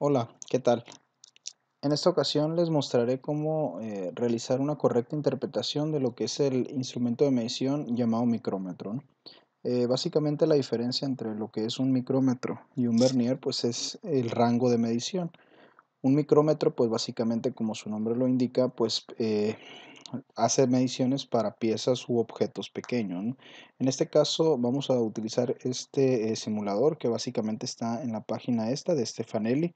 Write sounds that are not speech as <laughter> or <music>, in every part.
Hola, ¿qué tal? En esta ocasión les mostraré cómo eh, realizar una correcta interpretación de lo que es el instrumento de medición llamado micrómetro. Eh, básicamente la diferencia entre lo que es un micrómetro y un vernier pues es el rango de medición. Un micrómetro pues básicamente como su nombre lo indica pues eh, hace mediciones para piezas u objetos pequeños. En este caso vamos a utilizar este simulador que básicamente está en la página esta de Stefanelli.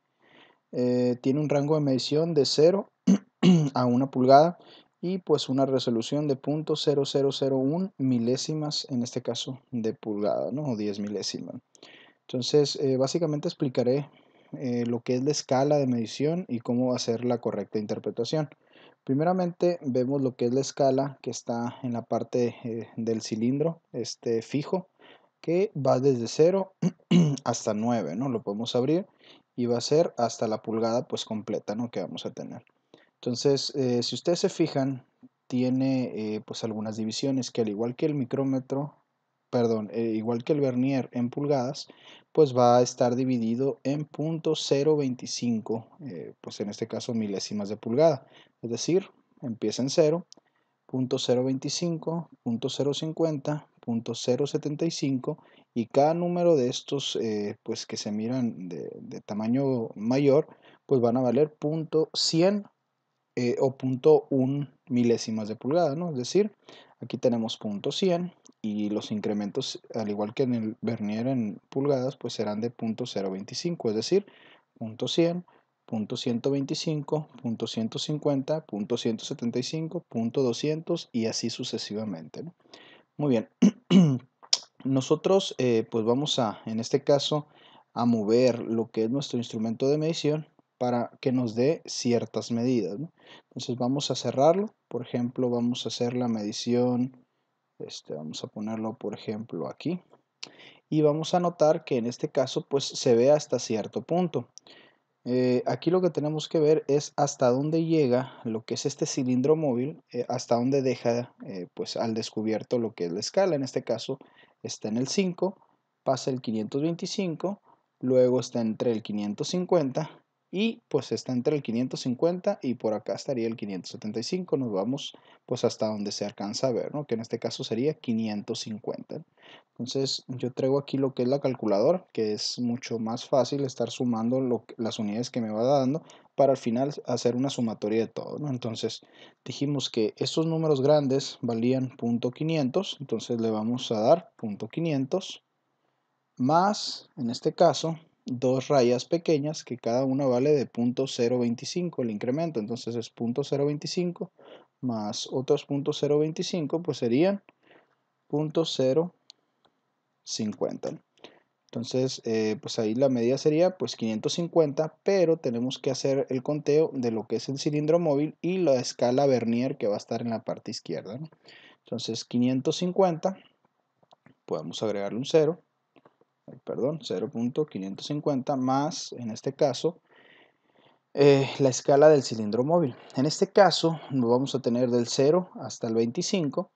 Eh, tiene un rango de medición de 0 <clears throat> a 1 pulgada y pues una resolución de 0.0001 milésimas, en este caso de pulgada, ¿no? o 10 milésimas. Entonces, eh, básicamente explicaré eh, lo que es la escala de medición y cómo hacer la correcta interpretación. Primeramente vemos lo que es la escala que está en la parte del cilindro este fijo que va desde 0 <clears throat> hasta 9, ¿no? Lo podemos abrir y va a ser hasta la pulgada pues completa ¿no? que vamos a tener. Entonces, eh, si ustedes se fijan, tiene eh, pues algunas divisiones que al igual que el micrómetro, perdón, eh, igual que el vernier en pulgadas, pues va a estar dividido en 0.025, pues en este caso milésimas de pulgada, es decir, empieza en 0 .025, .050, .075 y cada número de estos eh, pues que se miran de, tamaño mayor pues van a valer .100 eh, o .1 milésimas de pulgada, ¿no? Es decir, aquí tenemos .100 y los incrementos al igual que en el vernier en pulgadas pues serán de .025, es decir, .100, .125, .150, .175, .200 y así sucesivamente. Muy bien, <clears throat> nosotros eh, pues vamos a, en este caso, a mover lo que es nuestro instrumento de medición para que nos dé ciertas medidas. Entonces vamos a cerrarlo, por ejemplo, vamos a hacer la medición, este, vamos a ponerlo por ejemplo aquí, y vamos a notar que en este caso pues se ve hasta cierto punto. Eh, aquí lo que tenemos que ver es hasta dónde llega lo que es este cilindro móvil, eh, hasta dónde deja eh, pues al descubierto lo que es la escala. En este caso está en el 5, pasa el 525, luego está entre el 550 y pues está entre el 550 y por acá estaría el 575. Nos vamos pues hasta donde se alcanza a ver, ¿no? que en este caso sería 550. Entonces yo traigo aquí lo que es la calculadora, que es mucho más fácil estar sumando las unidades que me va dando para al final hacer una sumatoria de todo. ¿no? Entonces dijimos que esos números grandes valían .500, entonces le vamos a dar .500 más, en este caso, dos rayas pequeñas que cada una vale de .025 el incremento, entonces es .025 más otros .025 pues serían .025 50. Entonces, eh, pues ahí la media sería pues 550, pero tenemos que hacer el conteo de lo que es el cilindro móvil y la escala Vernier que va a estar en la parte izquierda. Entonces, 550, podemos agregarle un 0, perdón, 0.550 más, en este caso, eh, la escala del cilindro móvil. En este caso, vamos a tener del 0 hasta el 25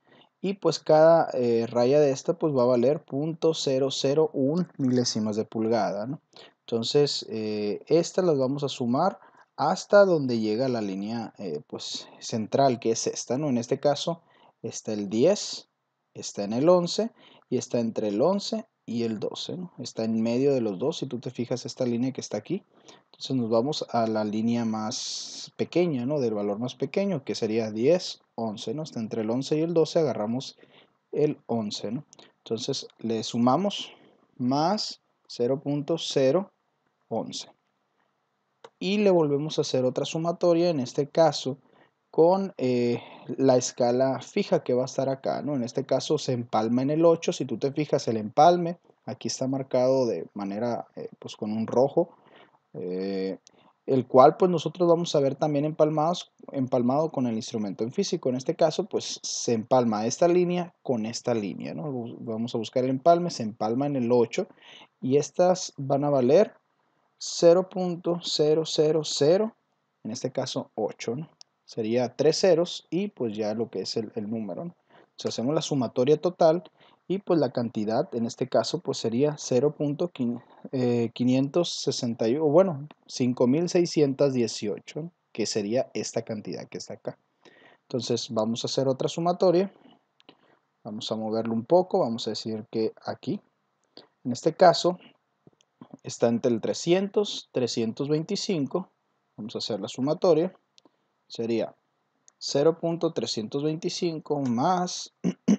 y pues cada eh, raya de esta pues va a valer 0.001 milésimas de pulgada. Entonces esta eh, estas las vamos a sumar hasta donde llega la línea eh, pues central que es esta. ¿no? En este caso está el 10, está en el 11 y está entre el 11 y el 12. Está en medio de los dos. Si tú te fijas esta línea que está aquí, entonces nos vamos a la línea más pequeña, ¿no? Del valor más pequeño, que sería 10, 11, ¿no? Está entre el 11 y el 12, agarramos el 11, ¿no? Entonces le sumamos más 0.011. Y le volvemos a hacer otra sumatoria, en este caso con eh, la escala fija que va a estar acá, ¿no? En este caso se empalma en el 8, si tú te fijas el empalme, aquí está marcado de manera, eh, pues con un rojo, eh, el cual pues nosotros vamos a ver también empalmados, empalmado con el instrumento en físico. En este caso pues se empalma esta línea con esta línea, ¿no? Vamos a buscar el empalme, se empalma en el 8 y estas van a valer 0.000, en este caso 8, Sería tres ceros y pues ya lo que es el, número, Si hacemos la sumatoria total, y pues la cantidad en este caso pues sería 0.561 eh, o bueno 5618 que sería esta cantidad que está acá entonces vamos a hacer otra sumatoria vamos a moverlo un poco vamos a decir que aquí en este caso está entre el 300 325 vamos a hacer la sumatoria sería 0.325 más <clears throat>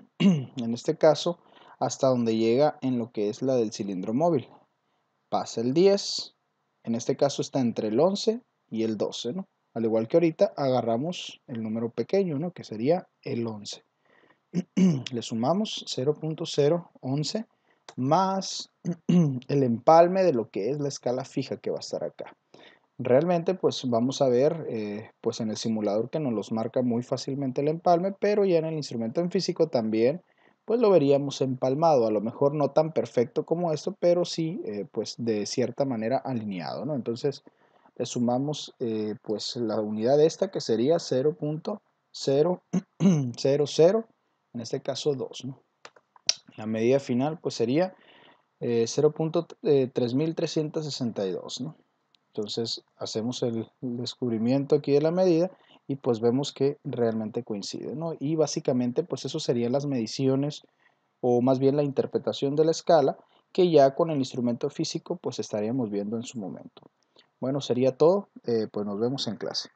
en este caso, hasta donde llega en lo que es la del cilindro móvil. Pasa el 10, en este caso está entre el 11 y el 12, ¿no? Al igual que ahorita agarramos el número pequeño, ¿no? Que sería el 11. <clears throat> Le sumamos 0.011 más <clears throat> el empalme de lo que es la escala fija que va a estar acá. Realmente pues vamos a ver eh, pues en el simulador que nos los marca muy fácilmente el empalme, pero ya en el instrumento en físico también pues lo veríamos empalmado, a lo mejor no tan perfecto como esto, pero sí, eh, pues de cierta manera alineado, ¿no? Entonces le sumamos eh, pues la unidad esta que sería 0.000, <clears throat> en este caso 2, ¿no? La medida final pues sería 0.3362, eh, ¿no? Entonces hacemos el descubrimiento aquí de la medida y pues vemos que realmente coincide. Y básicamente pues eso serían las mediciones o más bien la interpretación de la escala que ya con el instrumento físico pues estaríamos viendo en su momento. Bueno, sería todo, eh, pues nos vemos en clase.